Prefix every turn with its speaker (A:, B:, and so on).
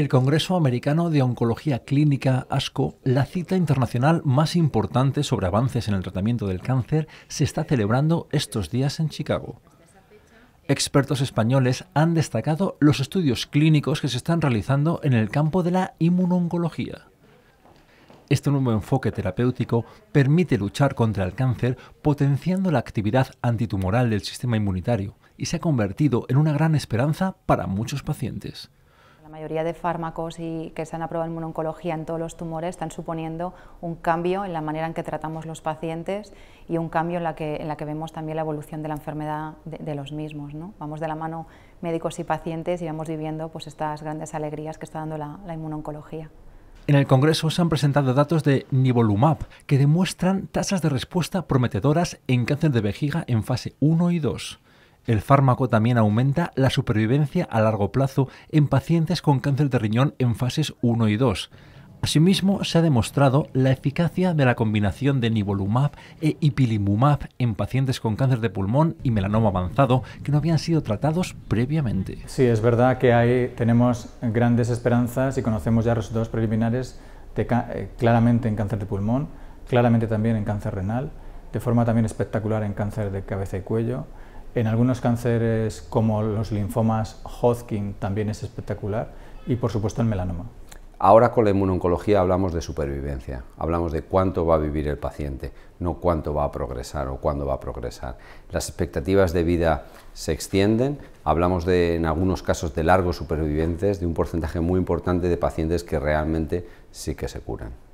A: el Congreso Americano de Oncología Clínica ASCO, la cita internacional más importante sobre avances en el tratamiento del cáncer, se está celebrando estos días en Chicago. Expertos españoles han destacado los estudios clínicos que se están realizando en el campo de la inmunoncología. Este nuevo enfoque terapéutico permite luchar contra el cáncer potenciando la actividad antitumoral del sistema inmunitario y se ha convertido en una gran esperanza para muchos pacientes
B: mayoría de fármacos y que se han aprobado en inmunoncología en todos los tumores están suponiendo un cambio en la manera en que tratamos los pacientes y un cambio en la que, vemos también la evolución de la enfermedad de, los mismos. Vamos de la mano médicos y pacientes y vamos viviendo pues, estas grandes alegrías que está dando la, la inmunoncología.
A: En el Congreso se han presentado datos de Nivolumab que demuestran tasas de respuesta prometedoras en cáncer de vejiga en fase 1 y 2. El fármaco también aumenta la supervivencia a largo plazo en pacientes con cáncer de riñón en fases 1 y 2. Asimismo, se ha demostrado la eficacia de la combinación de nivolumab e ipilimumab en pacientes con cáncer de pulmón y melanoma avanzado que no habían sido tratados previamente.
C: Sí, es verdad que ahí tenemos grandes esperanzas y conocemos ya resultados preliminares eh, claramente en cáncer de pulmón, claramente también en cáncer renal, de forma también espectacular en cáncer de cabeza y cuello. En algunos cánceres como los linfomas Hodgkin también es espectacular y por supuesto el melanoma.
D: Ahora con la inmunoncología hablamos de supervivencia, hablamos de cuánto va a vivir el paciente, no cuánto va a progresar o cuándo va a progresar. Las expectativas de vida se extienden, hablamos de, en algunos casos de largos supervivientes, de un porcentaje muy importante de pacientes que realmente sí que se curan.